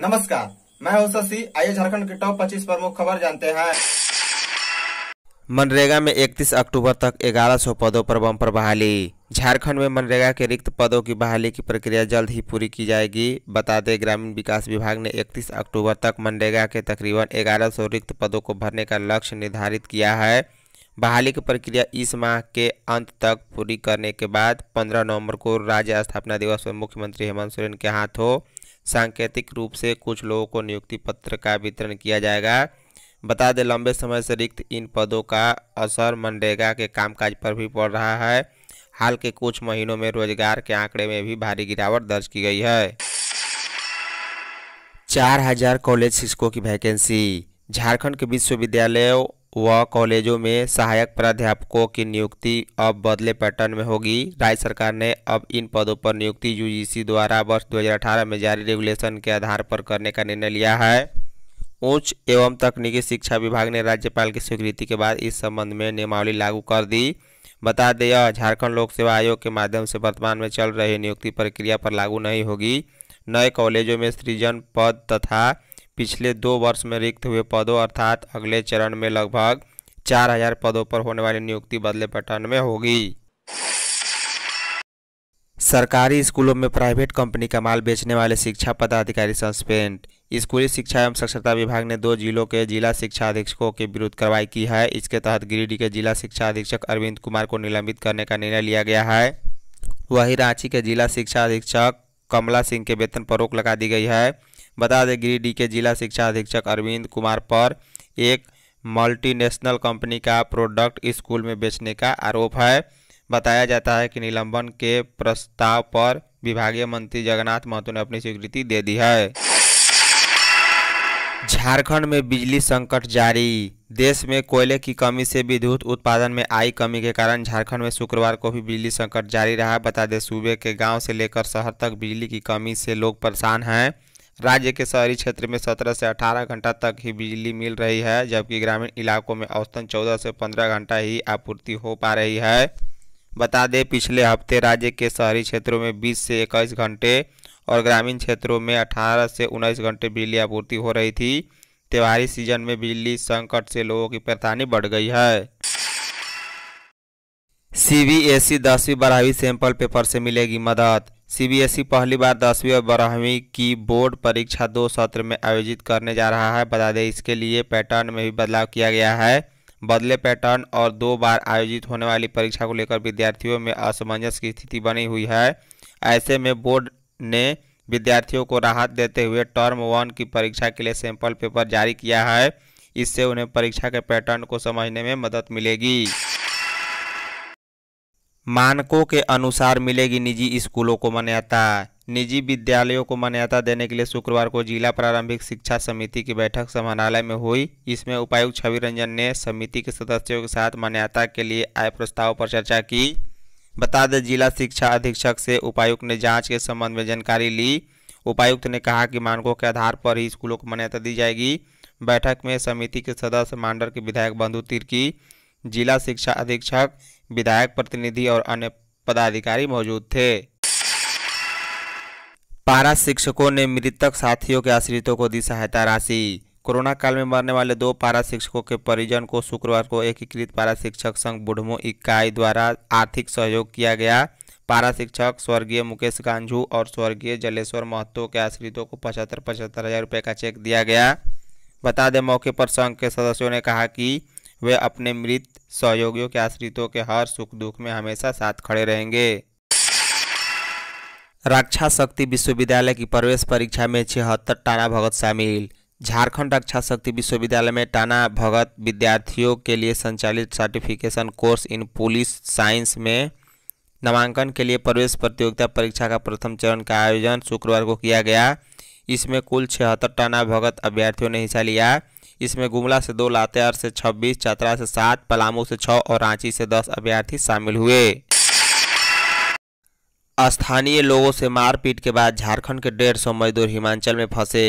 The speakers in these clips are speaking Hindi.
नमस्कार मैं हूं शशि आइए झारखंड के टॉप 25 प्रमुख खबर जानते हैं मनरेगा में 31 अक्टूबर तक 1100 पदों पर बम्पर बहाली झारखंड में मनरेगा के रिक्त पदों की बहाली की प्रक्रिया जल्द ही पूरी की जाएगी बता दें ग्रामीण विकास विभाग ने 31 अक्टूबर तक मनरेगा के तकरीबन 1100 रिक्त पदों को भरने का लक्ष्य निर्धारित किया है बहाली की प्रक्रिया इस माह के अंत तक पूरी करने के बाद पंद्रह नवम्बर को राज्य स्थापना दिवस पर मुख्यमंत्री हेमंत सोरेन के हाथों सांकेतिक रूप से कुछ लोगों को नियुक्ति पत्र का वितरण किया जाएगा बता दें लंबे समय से रिक्त इन पदों का असर मनरेगा के कामकाज पर भी पड़ रहा है हाल के कुछ महीनों में रोजगार के आंकड़े में भी भारी गिरावट दर्ज की गई है चार हजार कॉलेज शिक्षकों की वैकेंसी झारखंड के विश्वविद्यालयों व कॉलेजों में सहायक प्राध्यापकों की नियुक्ति अब बदले पैटर्न में होगी राज्य सरकार ने अब इन पदों पर नियुक्ति यूजीसी द्वारा वर्ष 2018 में जारी रेगुलेशन के आधार पर करने का निर्णय लिया है उच्च एवं तकनीकी शिक्षा विभाग ने राज्यपाल की स्वीकृति के बाद इस संबंध में नियमावली लागू कर दी बता दें यह झारखंड लोक सेवा आयोग के माध्यम से वर्तमान में चल रही नियुक्ति प्रक्रिया पर लागू नहीं होगी नए कॉलेजों में सृजन पद तथा पिछले दो वर्ष में रिक्त हुए पदों अर्थात अगले चरण में लगभग चार हजार पदों पर होने वाली नियुक्ति बदले पैटर्न में होगी सरकारी स्कूलों में प्राइवेट कंपनी का माल बेचने वाले शिक्षा पदाधिकारी सस्पेंड स्कूली शिक्षा एवं साक्षरता विभाग ने दो जिलों के जिला शिक्षा अधीक्षकों के विरुद्ध कार्रवाई की है इसके तहत गिरिडीह के जिला शिक्षा अधीक्षक अरविंद कुमार को निलंबित करने का निर्णय लिया गया है वहीं रांची के जिला शिक्षा अधीक्षक कमला सिंह के वेतन पर रोक लगा दी गई है बता दें गिरिडीह के जिला शिक्षा अधीक्षक अरविंद कुमार पर एक मल्टीनेशनल कंपनी का प्रोडक्ट स्कूल में बेचने का आरोप है बताया जाता है कि निलंबन के प्रस्ताव पर विभागीय मंत्री जगन्नाथ महतो ने अपनी स्वीकृति दे दी है झारखंड में बिजली संकट जारी देश में कोयले की कमी से विद्युत उत्पादन में आई कमी के कारण झारखंड में शुक्रवार को भी बिजली संकट जारी रहा बता दें सूबे के गांव से लेकर शहर तक बिजली की कमी से लोग परेशान हैं राज्य के शहरी क्षेत्र में 17 से 18 घंटा तक ही बिजली मिल रही है जबकि ग्रामीण इलाकों में औसतन 14 से 15 घंटा ही आपूर्ति हो पा रही है बता दें पिछले हफ्ते राज्य के शहरी क्षेत्रों में 20 से 21 घंटे और ग्रामीण क्षेत्रों में 18 से 19 घंटे बिजली आपूर्ति हो रही थी त्योहारी सीजन में बिजली संकट से लोगों की परेशानी बढ़ गई है सी बी एस ई दसवीं बारहवीं सैंपल पेपर से मिलेगी मदद सीबीएसई e पहली बार दसवीं और बारहवीं की बोर्ड परीक्षा दो सत्र में आयोजित करने जा रहा है बता दें इसके लिए पैटर्न में भी बदलाव किया गया है बदले पैटर्न और दो बार आयोजित होने वाली परीक्षा को लेकर विद्यार्थियों में असमंजस की स्थिति बनी हुई है ऐसे में बोर्ड ने विद्यार्थियों को राहत देते हुए टर्म वन की परीक्षा के लिए सैंपल पेपर जारी किया है इससे उन्हें परीक्षा के पैटर्न को समझने में मदद मिलेगी मानकों के अनुसार मिलेगी निजी स्कूलों को मान्यता निजी विद्यालयों को मान्यता देने के लिए शुक्रवार को जिला प्रारंभिक शिक्षा समिति की बैठक समाहरणालय में हुई इसमें उपायुक्त छवि रंजन ने समिति के सदस्यों के साथ मान्यता के लिए आए प्रस्ताव पर चर्चा की बता दें जिला शिक्षा अधीक्षक से उपायुक्त ने जांच के संबंध में जानकारी ली उपायुक्त ने कहा कि मानकों के आधार पर ही स्कूलों को मान्यता दी जाएगी बैठक में समिति के सदस्य मांडर के विधायक बंधु तिर्की जिला शिक्षा अधीक्षक विधायक प्रतिनिधि और अन्य पदाधिकारी मौजूद थे पारा शिक्षकों ने मृतक साथियों के आश्रितों को दी सहायता राशि कोरोना काल में मरने वाले दो पारा शिक्षकों के परिजन को शुक्रवार को एकीकृत पारा शिक्षक संघ बुढ़मो इकाई द्वारा आर्थिक सहयोग किया गया पारा शिक्षक स्वर्गीय मुकेश गांझू और स्वर्गीय जलेश्वर महतो के आश्रितों को पचहत्तर पचहत्तर हजार रुपये का चेक दिया गया बता दें मौके पर संघ के सदस्यों ने कहा कि वे अपने मृत सहयोगियों के आश्रितों के हर सुख दुख में हमेशा साथ खड़े रहेंगे रक्षा शक्ति विश्वविद्यालय की प्रवेश परीक्षा में छिहत्तर टाना भगत शामिल झारखंड रक्षा शक्ति विश्वविद्यालय में टाना भगत विद्यार्थियों के लिए संचालित certification course in police science में नामांकन के लिए प्रवेश प्रतियोगिता परीक्षा का प्रथम चरण का आयोजन शुक्रवार को किया गया इसमें कुल छिहत्तर टाना भगत अभ्यर्थियों ने हिस्सा लिया इसमें गुमला से दो लातेहार से छब्बीस चतरा से सात पलामू से छः और रांची से दस अभ्यर्थी शामिल हुए स्थानीय लोगों से मारपीट के बाद झारखंड के डेढ़ सौ मजदूर हिमाचल में फंसे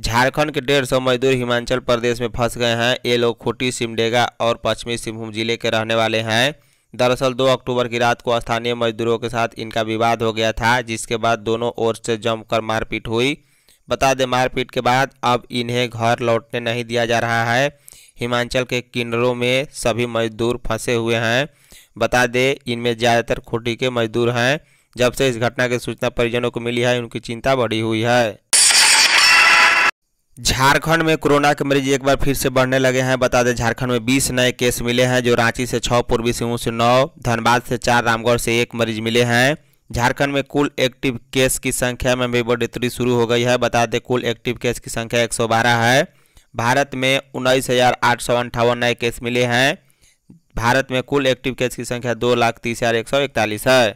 झारखंड के डेढ़ सौ मजदूर हिमाचल प्रदेश में फंस गए हैं ये लोग खुटी सिमडेगा और पश्चिमी सिंहभूम जिले के रहने वाले हैं दरअसल 2 अक्टूबर की रात को स्थानीय मजदूरों के साथ इनका विवाद हो गया था जिसके बाद दोनों ओर से जमकर मारपीट हुई बता दें मारपीट के बाद अब इन्हें घर लौटने नहीं दिया जा रहा है हिमाचल के किन्नरों में सभी मजदूर फंसे हुए हैं बता दें इनमें ज़्यादातर खोटी के मजदूर हैं जब से इस घटना की सूचना परिजनों को मिली है उनकी चिंता बढ़ी हुई है झारखंड में कोरोना के मरीज एक बार फिर से बढ़ने लगे हैं बता दें झारखंड में 20 नए केस मिले हैं जो रांची से छः पूर्वी सिंहभूम से नौ धनबाद से चार रामगढ़ से एक मरीज मिले हैं झारखंड में कुल एक्टिव केस की संख्या में भी बढ़ोतरी शुरू हो गई है बता दें कुल एक्टिव केस की संख्या एक सौ बारह है भारत में उन्नीस हज़ार आठ सौ अंठावन नए केस मिले हैं भारत में कुल एक्टिव केस की संख्या दो लाख तीस हज़ार एक सौ इकतालीस है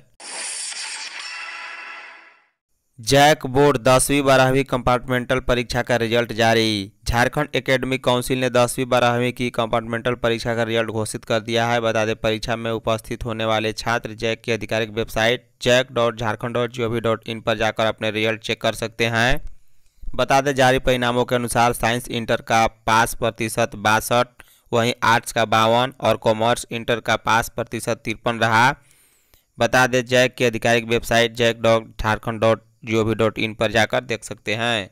जैक बोर्ड दसवीं बारहवीं कंपार्टमेंटल परीक्षा का रिजल्ट जारी झारखंड एकेडमिक काउंसिल ने दसवीं बारहवीं की कंपार्टमेंटल परीक्षा का रिजल्ट घोषित कर दिया है बता दें परीक्षा में उपस्थित होने वाले छात्र जैक की आधिकारिक website JAC dot Jharkhand dot G O V dot in पर जाकर अपने रिजल्ट चेक कर सकते हैं बता दें जारी परिणामों के अनुसार साइंस इंटर का पास प्रतिशत बासठ वहीं आर्ट्स का बावन और कॉमर्स इंटर का पास प्रतिशत तिरपन रहा बता दें जैक की आधिकारिक website JAC dot Jharkhand dot G dot in पर जाकर देख सकते हैं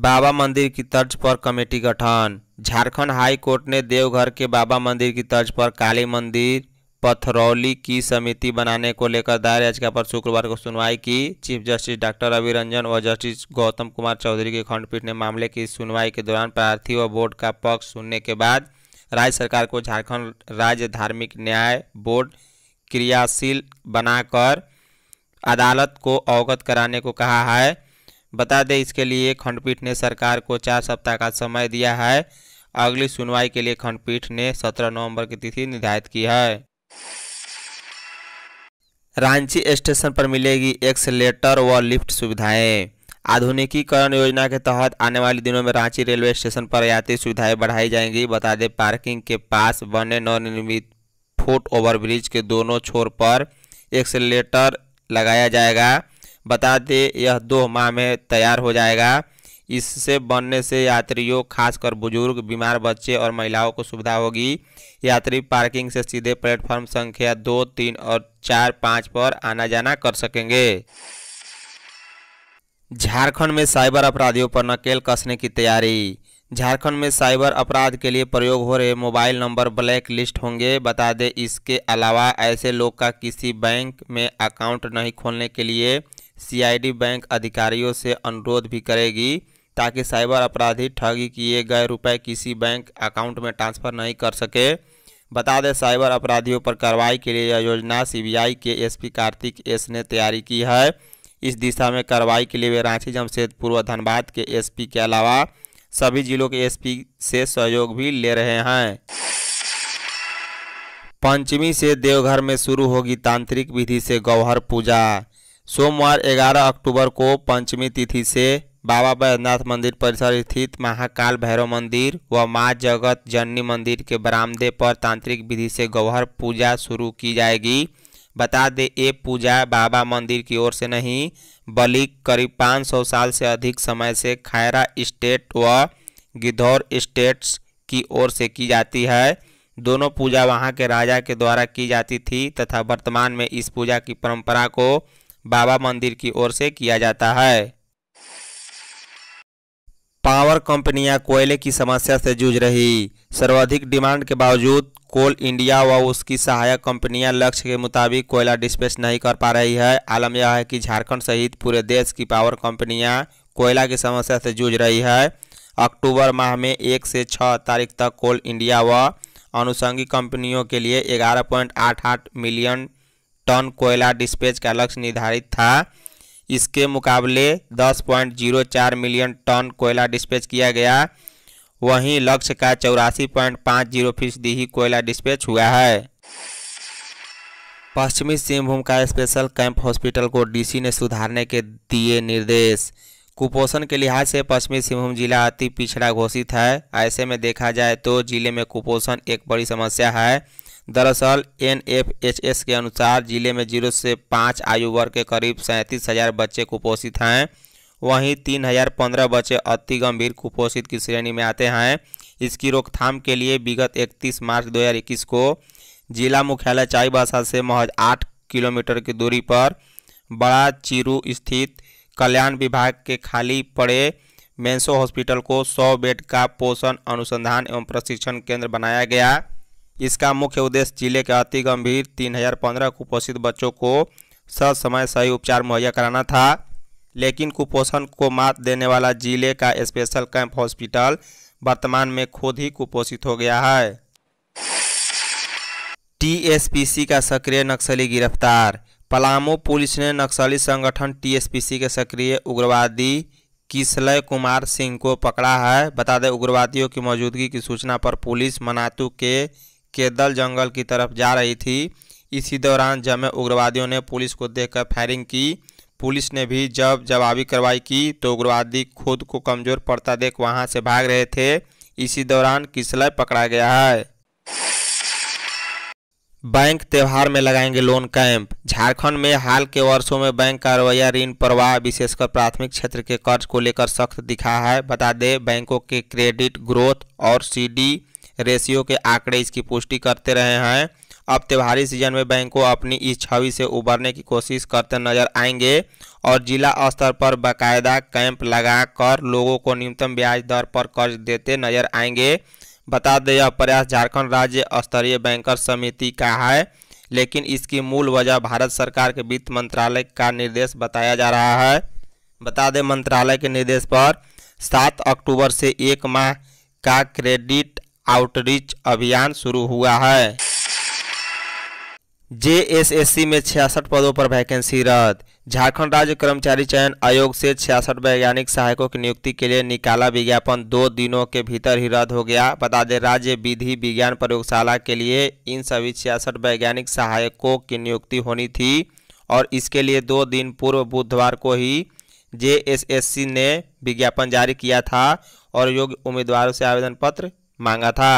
बाबा मंदिर की तर्ज पर कमेटी गठन झारखंड हाई कोर्ट ने देवघर के बाबा मंदिर की तर्ज पर काली मंदिर पथरौली की समिति बनाने को लेकर दायर याचिका पर शुक्रवार को सुनवाई की chief justice doctor Ravi Ranjan और जस्टिस गौतम कुमार चौधरी की खंडपीठ ने मामले की सुनवाई के दौरान प्रार्थी व बोर्ड का पक्ष सुनने के बाद राज्य सरकार को झारखंड राज्य धार्मिक न्याय बोर्ड क्रियाशील बनाकर अदालत को अवगत कराने को कहा है बता दें इसके लिए खंडपीठ ने सरकार को चार सप्ताह का समय दिया है अगली सुनवाई के लिए खंडपीठ ने 17 नवंबर की तिथि निर्धारित की है रांची स्टेशन पर मिलेगी एक्सलेटर व लिफ्ट सुविधाएं आधुनिकीकरण योजना के तहत आने वाले दिनों में रांची रेलवे स्टेशन पर यात्री सुविधाएं बढ़ाई जाएंगी बता दें पार्किंग के पास बने नवनिर्मित फुट ओवरब्रिज के दोनों छोर पर एक्सलेटर लगाया जाएगा बता दें यह दो माह में तैयार हो जाएगा इससे बनने से यात्रियों खासकर बुजुर्ग बीमार बच्चे और महिलाओं को सुविधा होगी यात्री पार्किंग से सीधे प्लेटफॉर्म संख्या दो तीन और चार पाँच पर आना जाना कर सकेंगे झारखंड में साइबर अपराधियों पर नकेल कसने की तैयारी झारखंड में साइबर अपराध के लिए प्रयोग हो रहे मोबाइल नंबर ब्लैक लिस्ट होंगे बता दें इसके अलावा ऐसे लोग का किसी बैंक में अकाउंट नहीं खोलने के लिए सीआईडी बैंक अधिकारियों से अनुरोध भी करेगी ताकि साइबर अपराधी ठगी किए गए रुपए किसी बैंक अकाउंट में ट्रांसफ़र नहीं कर सके बता दें साइबर अपराधियों पर कार्रवाई के लिए यह योजना सी के एस कार्तिक एस ने तैयारी की है इस दिशा में कार्रवाई के लिए वे रांची जमशेदपुर व धनबाद के एस के अलावा सभी जिलों के एसपी से सहयोग भी ले रहे हैं पंचमी से देवघर में शुरू होगी तांत्रिक विधि से गौहर पूजा सोमवार 11 अक्टूबर को पंचमी तिथि से बाबा बैद्यनाथ मंदिर परिसर स्थित महाकाल भैरव मंदिर व माँ जगत जननी मंदिर के बरामदे पर तांत्रिक विधि से गौहर पूजा शुरू की जाएगी बता दें ये पूजा बाबा मंदिर की ओर से नहीं बल्कि करीब 500 साल से अधिक समय से खैरा स्टेट व गिद्धौर स्टेट्स की ओर से की जाती है दोनों पूजा वहां के राजा के द्वारा की जाती थी तथा वर्तमान में इस पूजा की परंपरा को बाबा मंदिर की ओर से किया जाता है पावर कंपनियां कोयले की समस्या से जूझ रही सर्वाधिक डिमांड के बावजूद कोल इंडिया व उसकी सहायक कंपनियां लक्ष्य के मुताबिक कोयला डिस्पेस नहीं कर पा रही है आलम यह है कि झारखंड सहित पूरे देश की पावर कंपनियां कोयला की समस्या से जूझ रही है अक्टूबर माह में एक से छः तारीख तक कोल इंडिया व अनुषंगी कंपनियों के लिए ग्यारह पॉइंट आठ आठ मिलियन टन कोयला डिस्पेच का लक्ष्य निर्धारित था इसके मुकाबले 10.04 मिलियन टन कोयला डिस्पैच किया गया वहीं लक्ष्य का चौरासी पॉइंट पाँच जीरो फीसदी ही कोयला डिस्पैच हुआ है पश्चिमी सिंहभूम का स्पेशल कैंप हॉस्पिटल को डीसी ने सुधारने के दिए निर्देश कुपोषण के लिहाज से पश्चिमी सिंहभूम जिला अति पिछड़ा घोषित है ऐसे में देखा जाए तो जिले में कुपोषण एक बड़ी समस्या है दरअसल एन एफ एच एस के अनुसार जिले में जीरो से पाँच आयु वर्ग के करीब सैंतीस हज़ार बच्चे कुपोषित हैं वहीं तीन हज़ार पंद्रह बच्चे अति गंभीर कुपोषित की श्रेणी में आते हैं इसकी रोकथाम के लिए विगत इकतीस मार्च इक्कीस को जिला मुख्यालय चाईबासा से महज आठ किलोमीटर की दूरी पर बड़ा चिरू स्थित कल्याण विभाग के खाली पड़े मेंसो हॉस्पिटल को 100 बेड का पोषण अनुसंधान एवं प्रशिक्षण केंद्र बनाया गया इसका मुख्य उद्देश्य जिले के अति गंभीर 3015 कुपोषित बच्चों को ससमय सही उपचार मुहैया कराना था लेकिन कुपोषण को मात देने वाला जिले का स्पेशल कैंप हॉस्पिटल वर्तमान में खुद ही कुपोषित हो गया है टीएसपीसी का सक्रिय नक्सली गिरफ्तार पलामू पुलिस ने नक्सली संगठन टीएसपीसी के सक्रिय उग्रवादी किसलय कुमार सिंह को पकड़ा है बता दें उग्रवादियों की मौजूदगी की सूचना पर पुलिस मनातू के के दल जंगल की तरफ जा रही थी इसी दौरान जमे उग्रवादियों ने पुलिस को देखकर फायरिंग की पुलिस ने भी जब जवाबी कार्रवाई की तो उग्रवादी खुद को कमज़ोर पड़ता देख वहां से भाग रहे थे इसी दौरान किसलय पकड़ा गया है बैंक त्यौहार में लगाएंगे लोन कैंप झारखंड में हाल के वर्षों में बैंक का रवैया ऋण प्रवाह विशेषकर प्राथमिक क्षेत्र के कर्ज को लेकर सख्त दिखा है बता दें बैंकों के क्रेडिट ग्रोथ और सीडी रेशियो के आंकड़े इसकी पुष्टि करते रहे हैं अब त्योहारी सीजन में बैंकों अपनी इस छवि से उबरने की कोशिश करते नजर आएंगे और जिला स्तर पर बाकायदा कैंप लगाकर लोगों को न्यूनतम ब्याज दर पर कर्ज देते नजर आएंगे बता दें यह प्रयास झारखंड राज्य स्तरीय बैंकर समिति का है लेकिन इसकी मूल वजह भारत सरकार के वित्त मंत्रालय का निर्देश बताया जा रहा है बता दें मंत्रालय के निर्देश पर सात अक्टूबर से एक माह का क्रेडिट आउटरीच अभियान शुरू हुआ है जेएसएससी में छियासठ पदों पर वैकेंसी रद्द झारखंड राज्य कर्मचारी चयन आयोग से छियासठ वैज्ञानिक सहायकों की नियुक्ति के लिए निकाला विज्ञापन दो दिनों के भीतर ही रद्द हो गया बता दें राज्य विधि विज्ञान प्रयोगशाला के लिए इन सभी छियासठ वैज्ञानिक सहायकों की नियुक्ति होनी थी और इसके लिए दो दिन पूर्व बुधवार को ही जे ने विज्ञापन जारी किया था और योग्य उम्मीदवारों से आवेदन पत्र मांगा था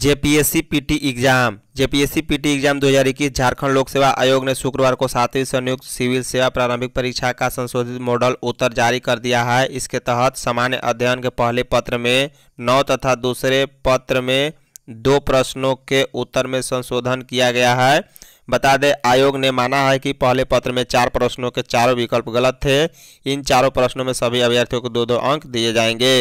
JPSC PT exam JPSC PT exam 2021 Jharkhand लोक सेवा आयोग ने शुक्रवार को सातवीं संयुक्त सिविल सेवा प्रारंभिक परीक्षा का संशोधित मॉडल उत्तर जारी कर दिया है इसके तहत सामान्य अध्ययन के पहले पत्र में नौ तथा दूसरे पत्र में दो प्रश्नों के उत्तर में संशोधन किया गया है बता दें आयोग ने माना है कि पहले पत्र में चार प्रश्नों के चारों विकल्प गलत थे इन चारों प्रश्नों में सभी अभ्यर्थियों को दो दो अंक दिए जाएंगे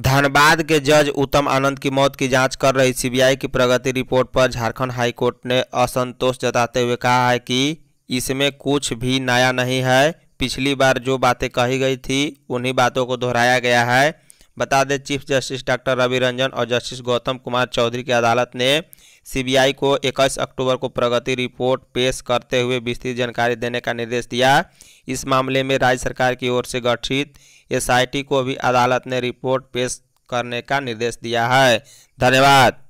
धनबाद के जज उत्तम आनंद की मौत की जांच कर रही सीबीआई की प्रगति रिपोर्ट पर झारखंड हाईकोर्ट ने असंतोष जताते हुए कहा है कि इसमें कुछ भी नया नहीं है पिछली बार जो बातें कही गई थी उन्हीं बातों को दोहराया गया है बता दें chief justice doctor Ravi Ranjan और जस्टिस गौतम कुमार चौधरी की अदालत ने सीबीआई को 21 अक्टूबर को प्रगति रिपोर्ट पेश करते हुए विस्तृत जानकारी देने का निर्देश दिया इस मामले में राज्य सरकार की ओर से गठित एसआईटी को भी अदालत ने रिपोर्ट पेश करने का निर्देश दिया है धन्यवाद